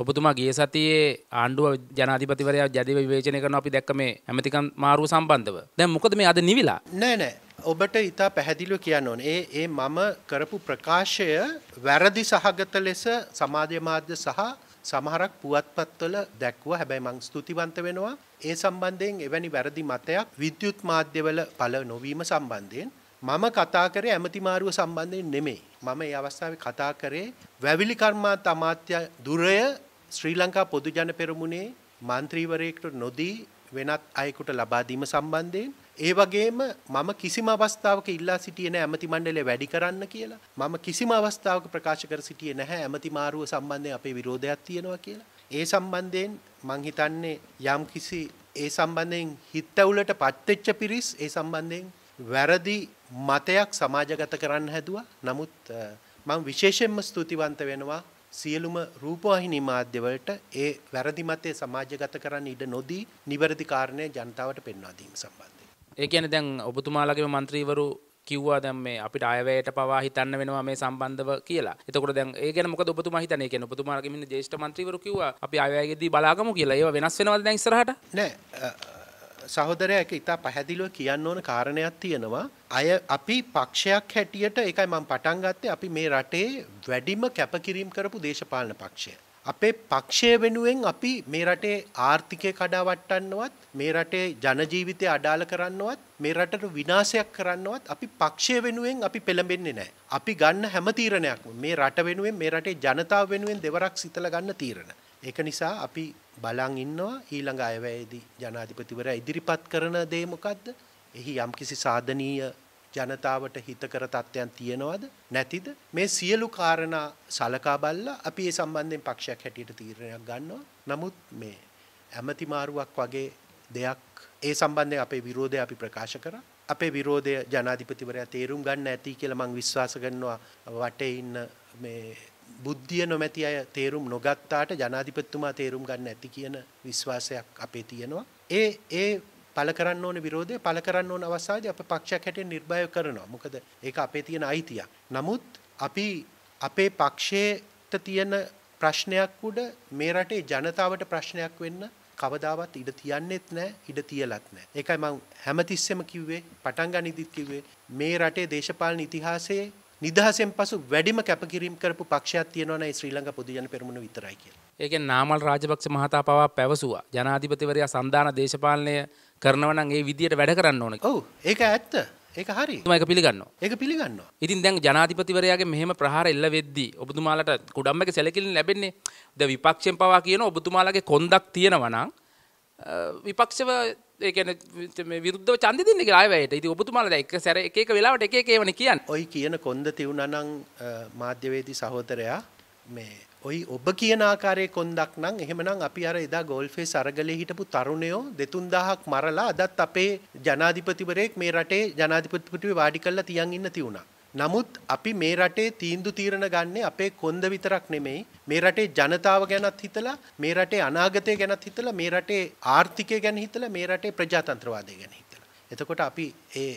ඔබතුමා ගිය සතියේ ආණ්ඩුව ජනාධිපතිවරයා ජදීව විවේචනය කරන අපි දැක්ක මේ ඇමතිකම් මාරුව සම්බන්ධව. දැන් මොකද මේ අද නිවිලා? නෑ නෑ. ඔබට ඉතා පැහැදිලිව කියන්න ඕන. ඒ ඒ මම කරපු ප්‍රකාශය වැරදි සහගත ලෙස සමාජ මාධ්‍ය සහ සමහරක් පුවත්පත්වල දැක්ව හැබැයි මං ස්තුතිවන්ත වෙනවා. ඒ සම්බන්ධයෙන් එවැනි වැරදි මතයක් විද්‍යුත් මාධ්‍යවල පළ නොවීම සම්බන්ධයෙන් මම කතා කරේ ඇමතිමාරුව සම්බන්ධයෙන් නෙමෙයි. මම ඒ අවස්ථාවේ කතා කරේ වැවිලි කර්මාන්ත අමාත්‍ය දුරය ශ්‍රී ලංකා පොදු ජන පෙරමුණේ මන්ත්‍රීවරයෙකුට නොදී වෙනත් අයෙකුට ලබා දීම සම්බන්ධයෙන් ඒ වගේම මම කිසිම අවස්ථාවක ඉල්ලා සිටියේ නැහැ ඇමති මණ්ඩලය වැඩි කරන්න කියලා. මම කිසිම අවස්ථාවක ප්‍රකාශ කර සිටියේ නැහැ ඇමතිමාරුව සම්බන්ධයෙන් අපේ විරෝධයක් තියෙනවා කියලා. ඒ සම්බන්ධයෙන් මං හිතන්නේ යම් කිසි ඒ සම්බන්ධයෙන් හිතවුලට පත්වෙච්ච පිරිස් ඒ සම්බන්ධයෙන් වැරදි මතයක් සමාජගත කරන්න හැදුවා. නමුත් මම විශේෂයෙන්ම ස්තුතිවන්ත වෙනවා සියලුම රූපවාහිනී මාධ්‍යවලට ඒ වැරදි මතය සමාජගත කරන්න ඉඩ නොදී නිවැරදි කාරණය ජනතාවට පෙන්වා දීම සම්බන්ධයෙන්. ඒ කියන්නේ දැන් ඔබතුමාලගේ മന്ത്രിවරු කිව්වා දැන් මේ අපිට ආයවැයට පවා හිතන්න වෙනවා මේ සම්බන්ධව කියලා. එතකොට දැන් ඒ ගැන මොකද ඔබතුමා හිතන්නේ? ඒ කියන්නේ ඔබතුමාලගේ ඉන්න ජ්‍යෙෂ්ඨ മന്ത്രിවරු කිව්වා අපි ආයවැයේදී බලාගමු කියලා. ඒව වෙනස් වෙනවද දැන් ඉස්සරහට? නෑ සහෝදරය එක ඉතා පැහැදිලිව කියන්න ඕන කාරණයක් තියෙනවා. අය අපි පක්ෂයක් හැටියට එකයි මම පටන් ගත්තේ අපි මේ රටේ වැඩිම කැපකිරීම් කරපු දේශපාලන පක්ෂය. අපේ පක්ෂය වෙනුවෙන් අපි මේ රටේ ආර්ථිකය කඩාවට්ටන්නවත් මේ රටේ ජනජීවිතය අඩාල කරන්නවත් මේ රටට විනාශයක් කරන්නවත් අපි පක්ෂය වෙනුවෙන් අපි පෙළඹෙන්නේ නැහැ. අපි ගන්න හැම තීරණයක්ම මේ රට වෙනුවෙන් මේ රටේ ජනතාව වෙනුවෙන් දෙවරක් සිතලා ගන්න තීරණ. ඒක නිසා අපි බලන් ඉන්නවා ඊළඟ අයවැයේදී ජනාධිපතිවරයා ඉදිරිපත් කරන දේ මොකද්ද? එහි යම්කිසි සාධනීය ජනතාවට හිතකර තත්ත්වයන් තියෙනවද නැතිද මේ සියලු කාරණා සලකා බලලා අපි ඒ සම්බන්ධයෙන් පක්ෂයක් හැටියට තීරණයක් ගන්නවා නමුත් මේ ඇමති මාරුවක් වගේ දෙයක් ඒ සම්බන්ධයෙන් අපේ විරෝධය අපි ප්‍රකාශ කරා අපේ විරෝධය ජනාධිපතිවරයා තේරුම් ගන්න ඇති කියලා මම විශ්වාස කරනවා වටේ ඉන්න මේ බුද්ධිය නොමැති අය තේරුම් නොගත්තාට ජනාධිපතිතුමා තේරුම් ගන්න ඇති කියන විශ්වාසයක් අපේ තියෙනවා. ඒ ඒ පල කරන්න ඕන විරෝධය පල කරන්න ඕන අවසාදී අප පක්ෂයක් හැටියට නිර්භය කරනවා. මොකද ඒක අපේ තියෙන අයිතියක්. නමුත් අපි අපේ පක්ෂයට තියෙන ප්‍රශ්නයක් උඩ මේ රටේ ජනතාවට ප්‍රශ්නයක් වෙන්න කවදාවත් ඉඩ තියන්නෙත් නෑ ඉඩ තියලත් නෑ. ඒකයි මං හැමතිස්සෙම කිව්වේ පටන් ගනිදිත් කිව්වේ මේ රටේ දේශපාලන ඉතිහාසයේ නිදහසෙන් පසු වැඩිම කැපකිරීම් කරපු පක්ෂයක් තියෙනවනේ ශ්‍රී ලංකා පොදු ජන පෙරමුණ විතරයි කියලා. ඒකෙන් නාමල් රාජපක්ෂ මහතා පවා පැවසුවා ජනාධිපතිවරයා සංධාන දේශපාලනය කරනවා නම් ඒ විදියට වැඩ කරන්න ඕනේ. ඔව් ඒක ඇත්ත. ඒක හරි මක පිළිගන්න ඒක පිළිගන්න ඉතින් දැන් ජනාතිපතිවරයාගේ මෙහම ප්‍රහාර එල්ල වෙද්දී ඔබතුමාලට කුඩම්ම එක සැලකිලින් ලැබෙන්නේ ද විපක්ෂෙන් පවා කියන ඔබතුමාලගේ කොන්දක් තියෙනවනම් විපක්ෂව ඒකන විරුද්ධ චන්ද දෙන්න ගාවයට ඉති ඔබතුමාල එක සැර එක වෙලාවට එක ඒවන කියන්න ඔයි කියන කොන්ද තිවුණනං මාධ්‍යවේදී සහෝතරයා මේ ඔයි ඔබ කියන ආකාරයේ කොන්දක් නම් එහෙමනම් අපි අර එදා ගෝල්ෆේ සරගලේ හිටපු තරුණයෝ 2000ක් මරලා අදත් අපේ ජනාධිපතිවරයෙක් මේ රටේ ජනාධිපතිපිටුවේ වාඩි කරලා තියන් ඉන්න තියුණා. නමුත් අපි මේ රටේ තීන්දු තීරණ ගන්නේ අපේ කොන්ද විතරක් නෙමෙයි මේ රටේ ජනතාව ගැනත් හිතලා මේ රටේ අනාගතය ගැනත් හිතලා මේ රටේ ආර්ථිකය ගැන හිතලා මේ රටේ ප්‍රජාතන්ත්‍රවාදය ගැන හිතලා. එතකොට අපි ඒ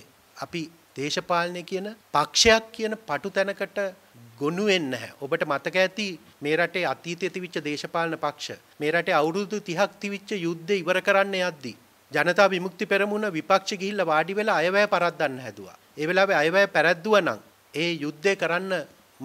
අපි දේශපාලනය කියන පක්ෂයක් කියන පටු තැනකට ගොනු වෙන්න නැහැ. ඔබට මතක ඇති මේ රටේ අතීතයේ තිබිච්ච දේශපාලන පක්ෂ මේ රටේ අවුරුදු 30ක් තිබිච්ච යුද්ධ ඉවර කරන්න යද්දී ජනතා විමුක්ති පෙරමුණ විපක්ෂ ගිහිල්ලා වාඩි වෙලා අයවැය පරද්දන්න හැදුවා. ඒ වෙලාවේ අයවැය පැරැද්දුවා නම් ඒ යුද්ධය කරන්න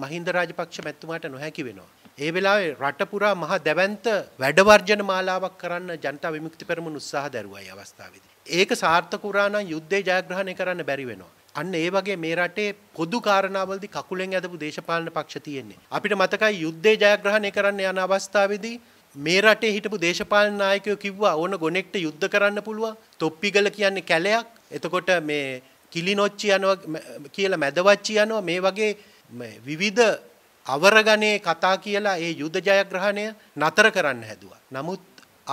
මහින්ද රාජපක්ෂ මැතිතුමාට නොහැකි වෙනවා. ඒ වෙලාවේ රට පුරා මහ දැවැන්ත වැඩවර්ජන මාලාවක් කරන්න ජනතා විමුක්ති පෙරමුණ උත්සාහ දරුවා මේ අවස්ථාවේදී. ඒක සාර්ථක වුණා නම් යුද්ධේ ජයග්‍රහණය කරන්න බැරි වෙනවා. අන්න ඒ වගේ මේ රටේ පොදු කාරණාවලදී කකුලෙන් ඇදපු දේශපාලන පක්ෂ තියෙන්නේ. අපිට මතකයි යුද්ධේ ජයග්‍රහණය කරන්න යන අවස්ථාවේදී මේ රටේ හිටපු දේශපාලන නායකයෝ කිව්වා ඕන ගොනෙක්ට යුද්ධ කරන්න පුළුවන්. තොප්පිගල කියන්නේ කැලයක්. එතකොට මේ කිලිනොච්චි යනවා කියලා මැදවච්චි යනවා මේ වගේ විවිධ අවරගණයේ කතා කියලා ඒ යුද ජයග්‍රහණය නතර කරන්න හැදුවා. නමුත්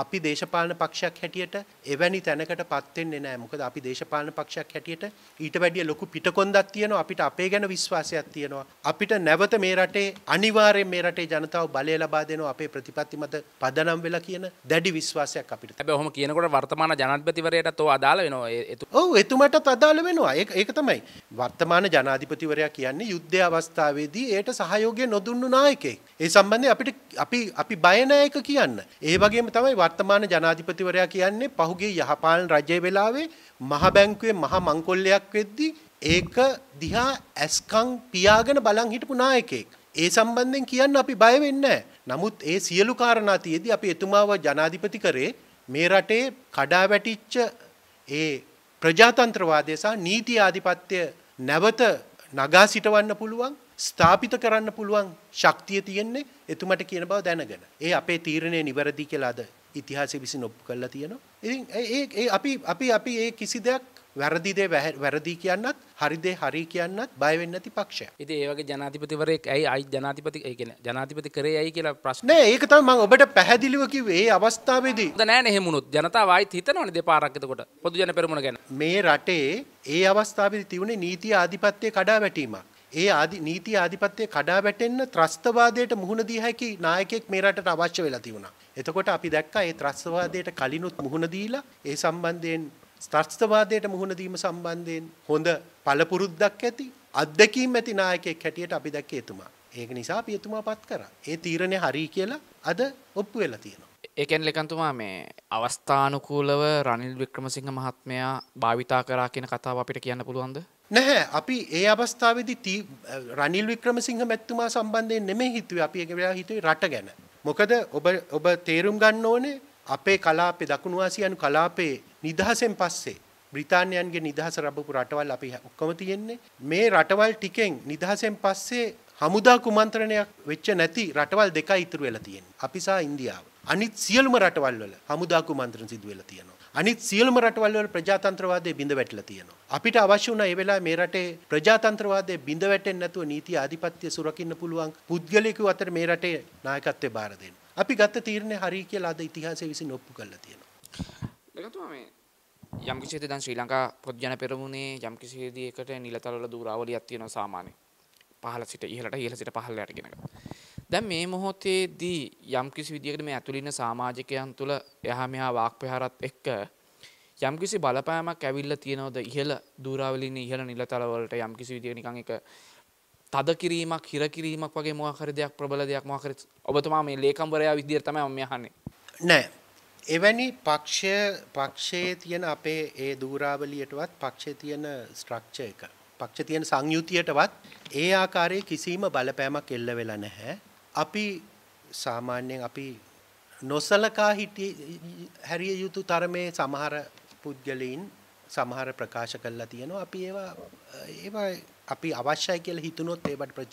අපි දේශපාලන පක්ෂයක් හැටියට එවැනි තැනකට පත්වෙන්නේ නෑ මොකද අපි දේශපාලන පක්ෂයක් හැටියට ඊට වැඩිය ලොකු පිටකොන්දක් තියෙනවා අපිට අපේ ගැන විශ්වාසයක් තියෙනවා අපිට නැවත මේ රටේ අනිවාර්යෙන් මේ රටේ ජනතාව බලය ලබා දෙනවා අපේ ප්‍රතිපත්ති මත පදනම් වෙලා කියන දැඩි විශ්වාසයක් අපිට හැබැයි ඔහොම කියනකොට වර්තමාන ජනාධිපතිවරයටත් ඔය අදාළ වෙනවා ඔව් එතුමටත් අදාළ වෙනවා ඒක තමයි වර්තමාන ජනාධිපතිවරයා කියන්නේ යුද්ධ අවස්ථාවේදී ඒට සහයෝගය නොදුන්නු නායකයෙක් ඒ සම්බන්ධයෙන් අපිට අපි අපි බය නෑ ඒක කියන්න ඒ වගේම තමයි වර්තමාන ජනාධිපතිවරයා කියන්නේ පහුගේ යහපාලන රජය වෙලාවේ මහ බැංකුවේ මහ මංකොල්ලයක් වෙද්දී ඒක දිහා ඇස්කං පියාගෙන බලන් හිටපු නායකයෙක්. ඒ සම්බන්ධයෙන් කියන්න අපි බය වෙන්නේ නමුත් ඒ සියලු කාරණා තියේදී අපි එතුමාව ජනාධිපති කරේ මේ රටේ කඩා වැටිච්ච ඒ ප්‍රජාතන්ත්‍රවාදය සහ නීති ආධිපත්‍ය නැවත නගා සිටවන්න පුළුවන් ස්ථාපිත කරන්න පුළුවන් ශක්තිය තියෙන්නේ එතුමට කියන බව දැනගෙන. ඒ අපේ තීරණය නිවැරදි කියලාද ඉතිහාසය විසි නොප් කරලා තියෙනවා. ඉතින් ඒ අපි අපි අපි ඒ කිසි දෙයක් වැරදිදේ වැරදි කියන්නත් හරිදේ හරි කියන්නත් බයවෙන්න ඇති පක්ෂය. ඉති ඒවගේ ජනාතිපතිවරෙක් ඇයි අයි ජනාතිපති කියෙන ජනාතිපති කරේ ඇයි කියලා ප්‍රශ්න ඒකතම මං ඔබට පැහැදිලිවකි වේ අවස්ථාවේද නෑ හෙමුණුත් ජනතාවයි හිතනවන දෙ පාරක්කතකොට පොදු ජන පෙරමුණ ගැන මේ රටේ ඒ අවස්ථාවද තිවුණේ නීති ආධිපත්‍යය කඩා වැටීමක්. ඒ ආදි නීති ආධිපත්‍ය කඩා වැටෙන්න ත්‍රස්තවාදයට මුහුණ දී හැකි නායකයෙක් මේ රටට අවශ්‍ය වෙලා තිබුණා. එතකොට අපි දැක්කා ඒ ත්‍රස්තවාදයට කලිනුත් මුහුණ දීලා ඒ සම්බන්ධයෙන් ත්‍රස්තවාදයට මුහුණ දීම සම්බන්ධයෙන් හොඳ පළපුරුද්දක් ඇති අත්දැකීම් ඇති නායකයෙක් හැටියට අපි දැක්කේ එතුමා. ඒක නිසා අපි එතුමා පත් කරා. ඒ තීරණය හරි කියලා අද ඔප්පු වෙලා තියෙනවා. ඒකෙන් ලෙකන්තුමා මේ අවස්ථානුකූලව රනිල් වික්‍රමසිංහ මහත්මයා භාවිතා කරා කියන කතාව අපිට කියන්න පුළුවන්ද? නැහැ අපි ඒ අවස්ථාවේදී රනිල් වික්‍රමසිංහ මැතිතුමා සම්බන්ධයෙන් නෙමෙයි හිතුවේ අපි ඒක වෙලා හිතුවේ රට ගැන. මොකද ඔබ ඔබ තේරුම් ගන්න ඕනේ අපේ කලාපේ දකුණු ආසියානු කලාපයේ නිදහසෙන් පස්සේ බ්‍රිතාන්‍යයන්ගේ නිදහස රබපු රටවල් අපි ඔක්කොම තියෙන්නේ මේ රටවල් ටිකෙන් නිදහසෙන් පස්සේ හමුදා කුමන්ත්‍රණයක් වෙච්ච නැති රටවල් දෙකයි ඉතුරු වෙලා තියෙන්නේ. අපි සහ ඉන්දියාව. අනිත් සියලුම රටවල් වල හමුදා කුමන්ත්‍රණ සිදු වෙලා තියෙනවා. අනිත් සියලුම රටවල් වල ප්‍රජාතන්ත්‍රවාදයේ බිඳ වැටලා තියෙනවා. අපිට අවශ්‍ය වුණා ඒ වෙලාවේ මේ රටේ ප්‍රජාතන්ත්‍රවාදයේ බිඳ වැටෙන්නේ නැතුව නීති ආධිපත්‍ය සුරකින්න පුළුවන් පුද්ගලයෙකු අතර මේ රටේ නායකත්වය බාර දෙන්න. අපි ගත්ත තීරණය හරි කියලා අද ඉතිහාසයේ විසින් ඔප්පු කරලා තියෙනවා. ලකතුමා මේ යම්කිසි දැන් ශ්‍රී ලංකා පොදු ජන පෙරමුණේ යම්කිසි දේකට නිලතල වල දූරාවලියක් තියෙනවා සාමාන්‍යයෙන්. පහළ සිට ඉහළට ඉහළ සිට පහළට යනකම්. දැන් මේ මොහොතේදී යම්කිසි විදිහකට මේ ඇතුළින සමාජිකයන් තුළ එහා මෙහා වාක් ප්‍රහාරත් එක්ක යම්කිසි බලපෑමක් ඇවිල්ලා තියෙනවද ඉහළ දූරාවලින් ඉහළ නිලතල වලට යම්කිසි විදිහකට නිකන් එක තද කිරීමක් හිර කිරීමක් වගේ මොකක් හරි දෙයක් ප්‍රබල දෙයක් මොකක් හරි ඔබතුමා මේ ලේකම්වරයා විදිහට තමයි මම අහන්නේ නෑ එවැනි පක්ෂය පක්ෂයේ තියෙන අපේ ඒ දූරාවලියටවත් පක්ෂයේ තියෙන ස්ට්‍රක්චර් එක පක්ෂ තියෙන සංයුතියටවත් ඒ ආකාරයේ කිසිම බලපෑමක් එල්ල වෙලා නැහැ අපි සාමාන්‍යයෙන් අපි නොසලකා හිටිය හැරිය යුතු තරමේ සමහර පුද්ගලයින් සමහර ප්‍රකාශ කරලා තියෙනවා අපි ඒවා ඒවා අපි අවශ්‍යයි කියලා හිතුනොත් ඒවට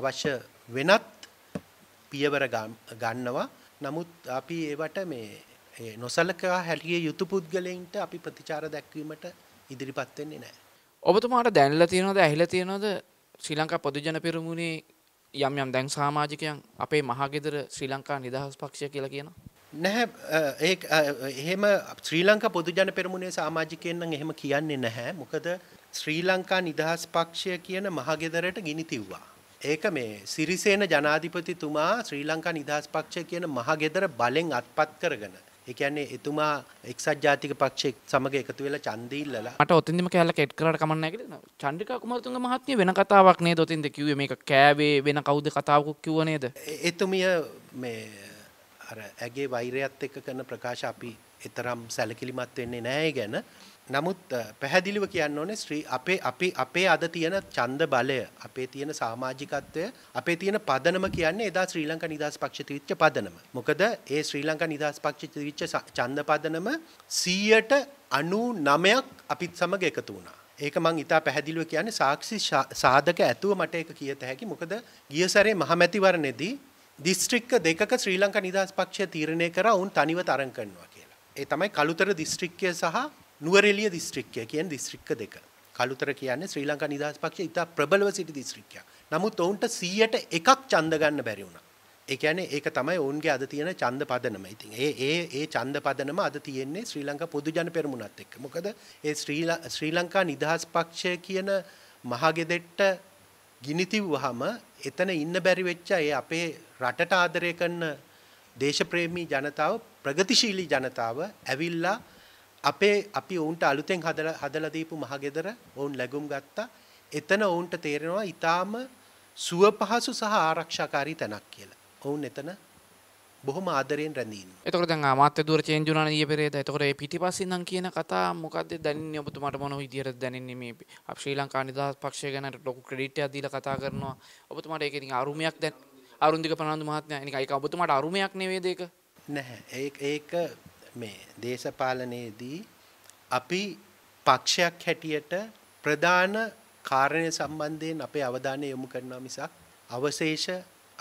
අවශ්‍ය වෙනත් පියවර ගන්නවා නමුත් අපි ඒවට මේ නොසලකා හැරිය යුතු පුද්ගලයින්ට අපි ප්‍රතිචාර දැක්වීමට ඉදිරිපත් වෙන්නේ නැහැ. ඔබතුමාට දැනලා තියෙනවද ඇහිලා තියෙනවද ශ්‍රී ලංකා පොදු ජන පෙරමුණේ යම් යම් දැන් සාමාජිකයන් අපේ මහගෙදර ශ්‍රී ලංකා නිදහස් පක්ෂය කියලා කියන නැහැ ඒ එහෙම ශ්‍රී ලංකා පොදුජන පෙරමුණේ සාමාජිකයන් නම් එහෙම කියන්නේ නැහැ මොකද ශ්‍රී ලංකා නිදහස් පක්ෂය කියන මහගෙදරට ගිනි තිව්වා ඒක මේ සිරිසේන ජනාධිපතිතුමා ශ්‍රී ලංකා නිදහස් පක්ෂය කියන මහගෙදර බලෙන් අත්පත් කරගෙන ඒ කියන්නේ එතුමා එක්සත් ජාතික පක්ෂයේ සමග එකතු වෙලා ඡන්දය ඉල්ලලා මට ඔතින්දිම කැලල කෙට් කරලා කමක් නැහැ කියලා චන්ද්‍රිකා කුමාරතුංග මහත්මිය වෙන කතාවක් නේද ඔතින්ද කිව්වේ මේක කෑවේ වෙන කවුද කතාවකුත් කිව්ව නේද එතුමිය මේ අර ඇගේ වෛරයත් එක්ක කරන ප්‍රකාශ අපි එතරම් සැලකිලිමත් වෙන්නේ නැහැ ගැන නමුත් පැහැදිලිව කියන්න ඕනේ ශ්‍රී අපේ අපි අපේ අද තියෙන ඡන්ද බලය අපේ තියෙන සමාජිකත්වය අපේ තියෙන පදනම කියන්නේ එදා ශ්‍රී ලංකා නිදහස් පක්ෂ තිබිච්ච පදනම. මොකද ඒ ශ්‍රී ලංකා නිදහස් පක්ෂ තිබිච්ච ඡන්ද පදනම 100.99ක් අපිත් සමග එකතු වුණා. ඒක මං ඉතා පැහැදිලිව කියන්නේ සාක්ෂි සාධක ඇතුව මට ඒක කියත හැකි. මොකද ගිය සැරේ මහමැතිවරණේදී දිස්ත්‍රික්ක දෙකක ශ්‍රී ලංකා නිදහස් පක්ෂය තීරණය කරා වුන් තනිව තරඟ කරනවා කියලා. ඒ තමයි කලුතර දිස්ත්‍රික්කය සහ නුවරෙලිය දිස්ත්‍රික්කය කියන දිස්ත්‍රික්ක දෙක. කළුතර කියන්නේ ශ්‍රී ලංකා නිදහස් පක්ෂය ඉතා ප්‍රබලව සිටි දිස්ත්‍රික්කයක්. නමුත් ඔවුන්ට 100ට එකක් ඡන්ද ගන්න බැරි වුණා. ඒ කියන්නේ ඒක තමයි ඔවුන්ගේ අද තියෙන ඡන්ද පදනම. ඉතින් ඒ ඒ ඒ ඡන්ද පදනම අද තියෙන්නේ ශ්‍රී ලංකා පොදු ජන පෙරමුණත් එක්ක. මොකද ඒ ශ්‍රී ලංකා නිදහස් පක්ෂය කියන මහගෙදෙට්ට ගිනිතිව්වහම එතන ඉන්න බැරි වෙච්ච ඒ අපේ රටට ආදරය කරන දේශප්‍රේමී ජනතාව ප්‍රගතිශීලී ජනතාව ඇවිල්ලා අපේ අපි ඔවුන්ට අලුතෙන් හදලා හදලා දීපු මහගෙදර ඔවුන් ලැබුම් ගත්තා. එතන ඔවුන්ට තේරෙනවා ඊටාම සුව පහසු සහ ආරක්ෂාකාරී තැනක් කියලා. ඔවුන් එතන බොහොම ආදරයෙන් රැඳී ඉන්නවා. එතකොට දැන් ආමාත්‍ය දුර චේන්ජ් වුණා ඊයේ පෙරේද. එතකොට මේ පිටිපස්සින් නම් කියන කතා මොකද්ද දැනින්නේ ඔබතුමාට මොන විදියට දැනින්නේ මේ ශ්‍රී ලංකා නිදහස් පක්ෂය ගැන ලොකු ක්‍රෙඩිට් එකක් දීලා කතා කරනවා. ඔබතුමාට ඒක ඉතින් අරුමයක් දැන් අරුන්දික පනන්දු මහත්මයා නිකන් ඒක ඔබතුමාට අරුමයක් නෙවෙයිද ඒක? නැහැ. ඒක ඒක මේ දේශපාලනයේදී අපි පක්ෂයක් හැටියට ප්‍රධාන කාරණය සම්බන්ධයෙන් අපේ අවධානය යොමු කරනවා මිසක් අවශේෂ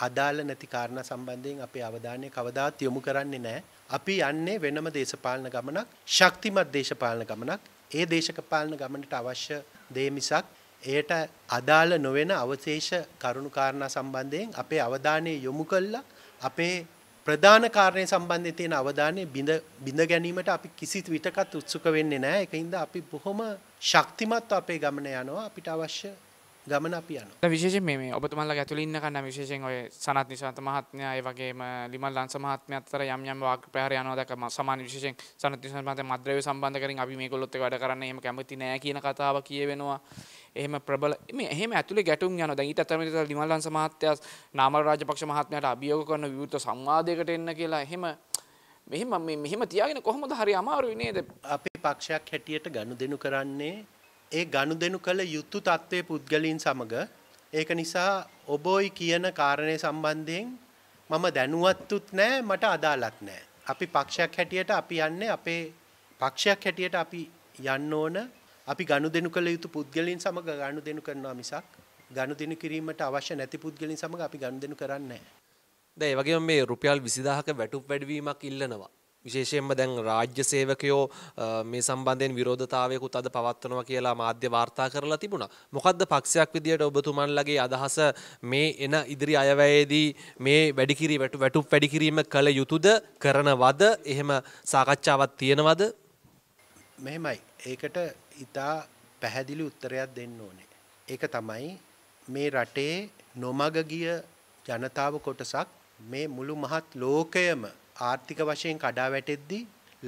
අදාළ නැති කාරණා සම්බන්ධයෙන් අපේ අවධානය කවදාත් යොමු කරන්නේ නැහැ. අපි යන්නේ වෙනම දේශපාලන ගමනක්, ශක්තිමත් දේශපාලන ගමනක්. ඒ දේශපාලන ගමනට අවශ්‍ය දේ මිසක් එයට අදාළ නොවන අවශේෂ කරුණු කාරණා සම්බන්ධයෙන් අපේ අවධානය යොමු කළා අපේ ප්‍රධාන කාරණය සම්බන්ධය තියෙන අවධානය බිඳ බිඳ ගැනීමට අපි කිසිත් විටකත් උත්සුක වෙන්නේ නෑ එකහින්ද අපි බොහොම ශක්තිමත්ව අපේ ගමන යනවා අපිට අවශ්‍ය ගමන අපි යනවා. විශේෂයෙන් මේ ඔබතුමාලා ඇතුළේ ඉන්න කන්න විශේෂයෙන් ඔය සනත් නිශාන්ත මහත්මයා ඒ වගේම ලිමල් ලංස මහත්මයා අතර යම් යම් වාග් ප්‍රහාර යනවා දැක සමාන විශේෂයෙන් සනත් නිශාන්ත මහත්මයා මද්ද්‍රව්‍ය සම්බන්ධ කරමින් අපි මේගොල්ලොත් එක්ක වැඩ කරන්න එහෙම කැමති නෑ කියන කතාව කියවෙනවා. එහෙම ප්‍රබල මේ එහෙම ඇතුලේ ගැටුම් යනවා. දැන් ඊට අතරමැද ලිමල් ලංස මහත්මයා නාමල් රාජපක්ෂ මහත්මයාට අභියෝග කරන විවෘත සංවාදයකට එන්න කියලා එහෙම මෙහෙම මෙහෙම තියාගෙන කොහොමද හරි අමාරුයි නේද? අපේ පක්ෂයක් හැටියට ගනුදෙනු කරන්නේ ඒ ගනුදෙනු කළ යුතු තත්ත්වයේ පුද්ගලයන් සමග ඒක නිසා ඔබෝයි කියන කාරණය සම්බන්ධයෙන් මම දැනුවත්තුත් නෑ මට අදාළත් නෑ. අපි පක්ෂයක් හැටියට අපි යන්නේ අපේ පක්ෂයක් හැටියට අපි යන්න ඕන අපි ගනුදෙනු කළ යුතු පුද්ගලයන් සමග ගනුදෙනු කරනවා මිසක් ගනුදෙනු කිරීමට අවශ්‍ය නැති පුද්ගලයන් සමග අපි ගනුදෙනු කරන්නේ නෑ. දැන් ඒ වගේම මේ රුපියල් 20000ක වැටුප් වැඩිවීමක් ඉල්ලනවා. විශේෂයෙන්ම දැන් රාජ්‍ය සේවකයෝ මේ සම්බන්ධයෙන් විරෝධතාවයකුත් අද පවත්වනවා කියලා මාධ්‍ය වාර්තා කරලා තිබුණා. මොකද්ද පක්ෂයක් විදියට ඔබතුමන්ලගේ අදහස මේ එන ඉදිරි අයවැයේදී මේ වැඩිකිරි වැටුප් වැඩිකිරීම කළ යුතුද කරනවද? එහෙම සාකච්ඡාවක් තියෙනවද? මෙහෙමයි. ඒකට ඊටා පැහැදිලි උත්තරයක් දෙන්න ඕනේ. ඒක තමයි මේ රටේ නොමග ගිය ජනතාව කොටසක් මේ මුළු මහත් ලෝකයම ආර්ථික වශයෙන් කඩා වැටෙද්දී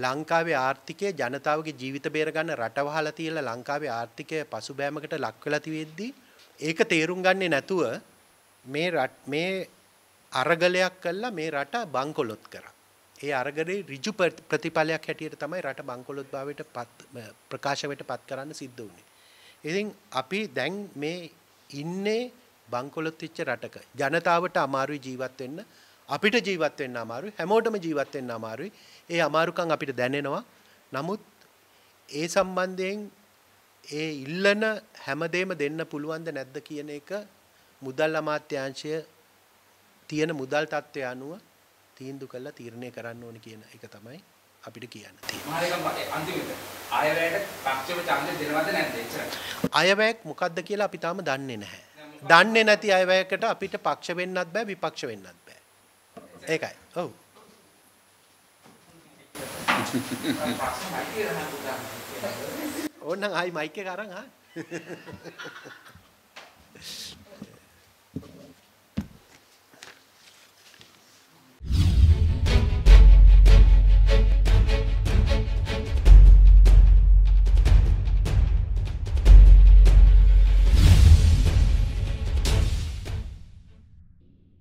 ලංකාවේ ආර්ථිකය ජනතාවගේ ජීවිත බේරගන්න රටවහලා තියලා ලංකාවේ ආර්ථිකය පසුබෑමකට ලක් වෙලා තියෙද්දී ඒක තේරුම් ගන්නේ නැතුව මේ රට මේ අරගලයක් කළා මේ රට බංකොලොත් කරා. ඒ අරගලේ ඍජු ප්‍රතිඵලයක් හැටියට තමයි රට බංකොලොත් භාවයට පත් ප්‍රකාශයට පත් කරන්න සිද්ධ වුනේ. ඉතින් අපි දැන් මේ ඉන්නේ බංකොලොත් වෙච්ච රටක ජනතාවට අමාරුයි ජීවත් වෙන්න අපිට ජීවත් වෙන්න අමාරුයි හැමෝටම ජීවත් වෙන්න අමාරුයි. ඒ අමාරුකම් අපිට දැනෙනවා. නමුත් ඒ සම්බන්ධයෙන් ඒ ඉල්ලන හැමදේම දෙන්න පුළුවන්ද නැද්ද කියන එක මුදල් අමාත්‍යාංශය තියෙන මුදල් තත්ත්වය අනුව තීන්දු කරලා තීරණය කරන්න ඕනේ කියන එක තමයි අපිට කියන්න තියෙන්නේ. අයවැයක් මොකද්ද කියලා අපි තාම දන්නේ නැහැ. දන්නේ නැති අයවැයකට අපිට පක්ෂ වෙන්නත් බෑ විපක්ෂ වෙන්නත් ඒකයි. ඔව්. ඕන්නම් ආයි මයික් එක අරන් ආ.